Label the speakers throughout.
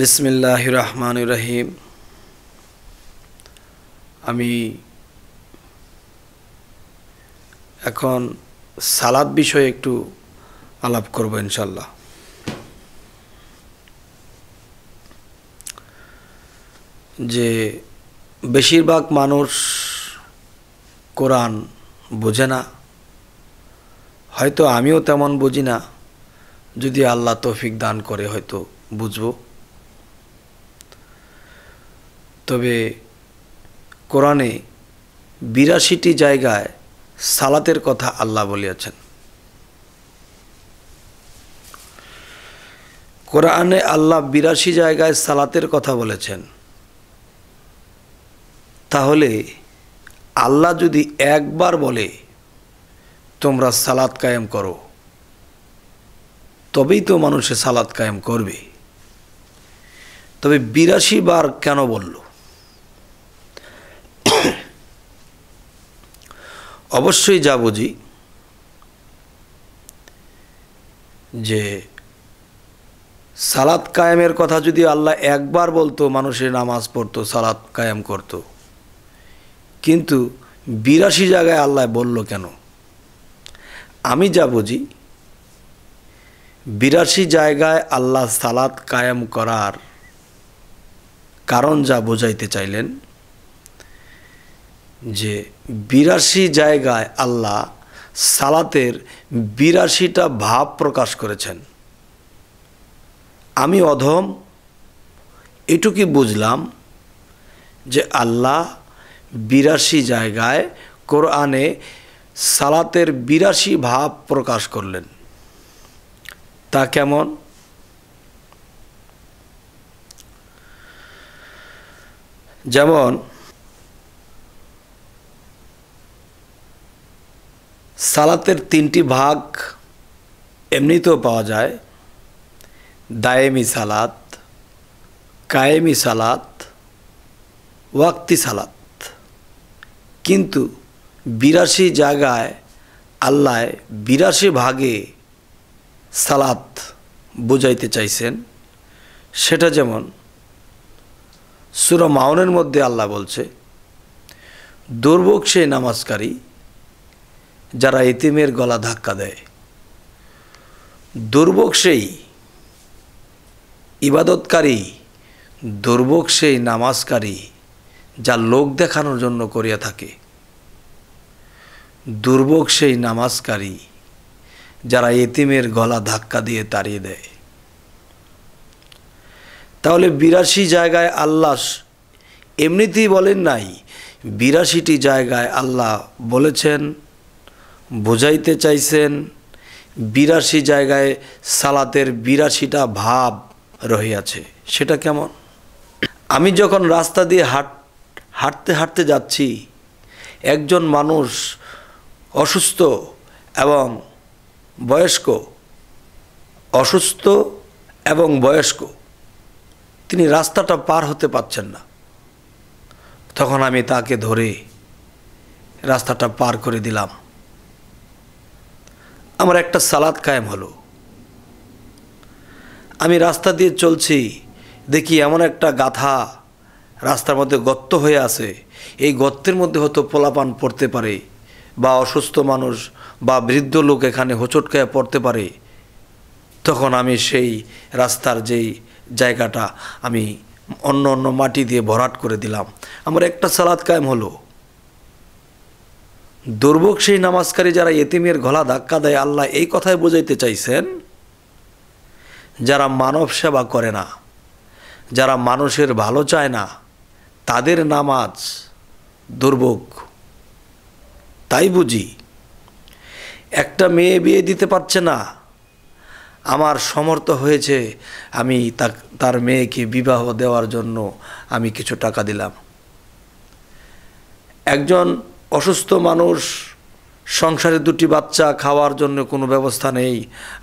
Speaker 1: বিসমিল্লাহ রহমান রহিম আমি এখন সালাদ বিষয়ে একটু আলাপ করব ইনশাল্লাহ যে বেশিরভাগ মানুষ কোরআন বোঝে না হয়তো আমিও তেমন বুঝি না যদি আল্লাহ তৌফিক দান করে হয়তো বুঝবো তবে কোরআনে বিরাশিটি জায়গায় সালাতের কথা আল্লাহ বলিয়াছেন কোরআনে আল্লাহ বিরাশি জায়গায় সালাতের কথা বলেছেন তাহলে আল্লাহ যদি একবার বলে তোমরা সালাত কায়েম করো তবেই তো মানুষে সালাত কায়েম করবে তবে বিরাশি বার কেন বললো অবশ্যই যা বুঝি যে সালাত কায়েমের কথা যদি আল্লাহ একবার বলতো মানুষে নামাজ পড়তো সালাত কায়েম করত। কিন্তু বিরাশি জায়গায় আল্লাহ বলল কেন আমি যা বুঝি বিরাশি জায়গায় আল্লাহ সালাত কায়েম করার কারণ যা বোঝাইতে চাইলেন যে বিরাশি জায়গায় আল্লাহ সালাতের বিরাশিটা ভাব প্রকাশ করেছেন আমি অধম এটুকুই বুঝলাম যে আল্লাহ বিরাশি জায়গায় কোরআনে সালাতের বিরাশি ভাব প্রকাশ করলেন তা কেমন যেমন সালাতের তিনটি ভাগ এমনিতেও পাওয়া যায় দায়েমি সালাত কায়েমি সালাত ওয়াক্তি সালাত কিন্তু বিরাশি জায়গায় আল্লাহ বিরাশি ভাগে সালাত বুঝাইতে চাইছেন সেটা যেমন সুরা মাউনের মধ্যে আল্লাহ বলছে দুর্ভোগ সেই নামাজকারী যারা এতিমের গলা ধাক্কা দেয় দুর্ভোগ সেই ইবাদতকারী দুর্ভোগ সেই নামাজকারী যা লোক দেখানোর জন্য করিয়া থাকে দুর্ভোগ সেই নামাজকারী যারা এতিমের গলা ধাক্কা দিয়ে তাড়িয়ে দেয় তাহলে বিরাশি জায়গায় আল্লাহ এমনিতেই বলেন নাই বিরাশিটি জায়গায় আল্লাহ বলেছেন বোঝাইতে চাইছেন বিরাশি জায়গায় সালাতের বিরাশিটা ভাব রহিয়াছে সেটা কেমন আমি যখন রাস্তা দিয়ে হাঁট হাঁটতে হাঁটতে যাচ্ছি একজন মানুষ অসুস্থ এবং বয়স্ক অসুস্থ এবং বয়স্ক তিনি রাস্তাটা পার হতে পাচ্ছেন না তখন আমি তাকে ধরে রাস্তাটা পার করে দিলাম আমার একটা সালাদ কায়েম হলো আমি রাস্তা দিয়ে চলছি দেখি এমন একটা গাথা রাস্তার মধ্যে গর্ত হয়ে আছে এই গর্তের মধ্যে হয়তো পোলাপান পড়তে পারে বা অসুস্থ মানুষ বা বৃদ্ধ লোক এখানে হোঁচটকায় পড়তে পারে তখন আমি সেই রাস্তার যেই জায়গাটা আমি অন্য অন্য মাটি দিয়ে ভরাট করে দিলাম আমার একটা সালাদ কায়েম হলো দুর্ভোগ সেই নামাজকারী যারা এতিমের গলা ধাক্কা দেয় আল্লাহ এই কথাই বোঝাইতে চাইছেন যারা মানব সেবা করে না যারা মানুষের ভালো চায় না তাদের নামাজ দুর্ভোগ তাই বুঝি একটা মেয়ে বিয়ে দিতে পারছে না আমার সমর্থ হয়েছে আমি তার মেয়েকে বিবাহ দেওয়ার জন্য আমি কিছু টাকা দিলাম একজন অসুস্থ মানুষ সংসারে দুটি বাচ্চা খাওয়ার জন্য কোনো ব্যবস্থা নেই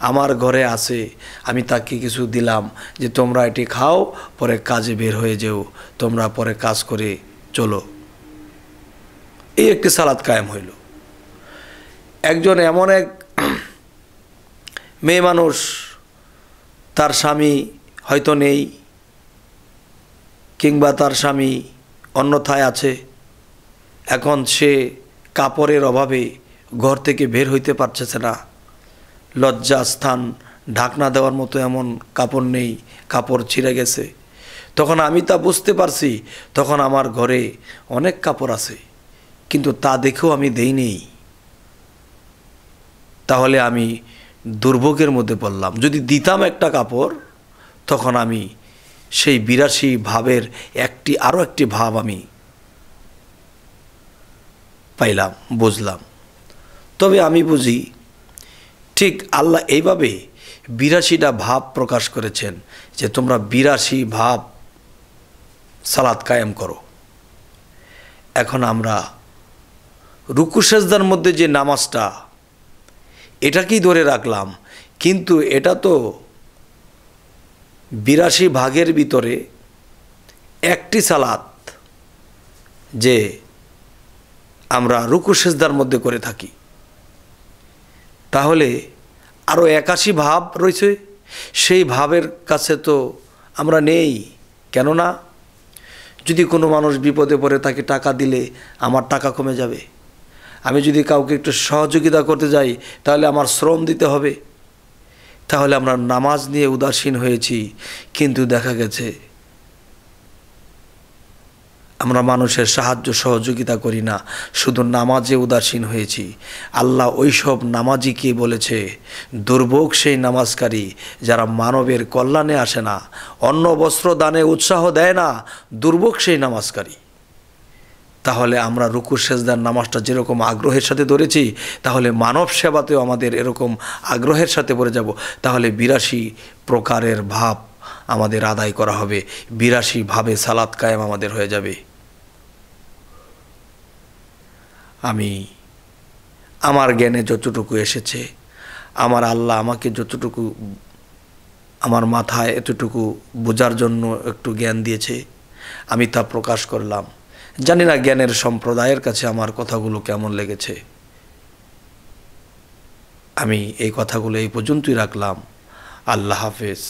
Speaker 1: আমার ঘরে আছে আমি তাকে কিছু দিলাম যে তোমরা এটি খাও পরে কাজে বের হয়ে যেও তোমরা পরে কাজ করে চলো এই একটি সালাদ কায়েম হইল একজন এমন এক মেয়ে মানুষ তার স্বামী হয়তো নেই কিংবা তার স্বামী অন্যথায় আছে এখন সে কাপড়ের অভাবে ঘর থেকে বের হইতে পারছে না লজ্জা স্থান ঢাকনা দেওয়ার মতো এমন কাপড় নেই কাপড় ছিঁড়ে গেছে তখন আমি তা বুঝতে পারছি তখন আমার ঘরে অনেক কাপড় আছে কিন্তু তা দেখেও আমি দেই নেই তাহলে আমি দুর্ভোগের মধ্যে পড়লাম যদি দিতাম একটা কাপড় তখন আমি সেই বিরাশি ভাবের একটি আরও একটি ভাব আমি পাইলাম বুঝলাম তবে আমি বুঝি ঠিক আল্লাহ এইভাবে বিরাশিটা ভাব প্রকাশ করেছেন যে তোমরা বিরাশি ভাব সালাদ কায়েম করো এখন আমরা রুকুশেজদার মধ্যে যে নামাজটা এটাকেই ধরে রাখলাম কিন্তু এটা তো বিরাশি ভাগের ভিতরে একটি সালাত যে আমরা রুকু সেজদার মধ্যে করে থাকি তাহলে আরও একাশি ভাব রয়েছে সেই ভাবের কাছে তো আমরা নেই কেননা যদি কোনো মানুষ বিপদে পড়ে তাকে টাকা দিলে আমার টাকা কমে যাবে আমি যদি কাউকে একটু সহযোগিতা করতে যাই তাহলে আমার শ্রম দিতে হবে তাহলে আমরা নামাজ নিয়ে উদাসীন হয়েছি কিন্তু দেখা গেছে আমরা মানুষের সাহায্য সহযোগিতা করি না শুধু নামাজে উদাসীন হয়েছি আল্লাহ ওইসব নামাজিকে বলেছে দুর্ভোগ সেই নামাজকারী যারা মানবের কল্যাণে আসে না অন্ন বস্ত্র দানে উৎসাহ দেয় না দুর্ভোগ সেই নামাজকারী তাহলে আমরা রুকুর সেজদার নামাজটা যেরকম আগ্রহের সাথে ধরেছি তাহলে মানব সেবাতেও আমাদের এরকম আগ্রহের সাথে পড়ে যাব তাহলে বিরাশি প্রকারের ভাব আমাদের আদায় করা হবে বিরাশিভাবে সালাত কায়েম আমাদের হয়ে যাবে আমি আমার জ্ঞানে যতটুকু এসেছে আমার আল্লাহ আমাকে যতটুকু আমার মাথায় এতটুকু বোঝার জন্য একটু জ্ঞান দিয়েছে আমি তা প্রকাশ করলাম জানি না জ্ঞানের সম্প্রদায়ের কাছে আমার কথাগুলো কেমন লেগেছে আমি এই কথাগুলো এই পর্যন্তই রাখলাম আল্লাহ হাফেজ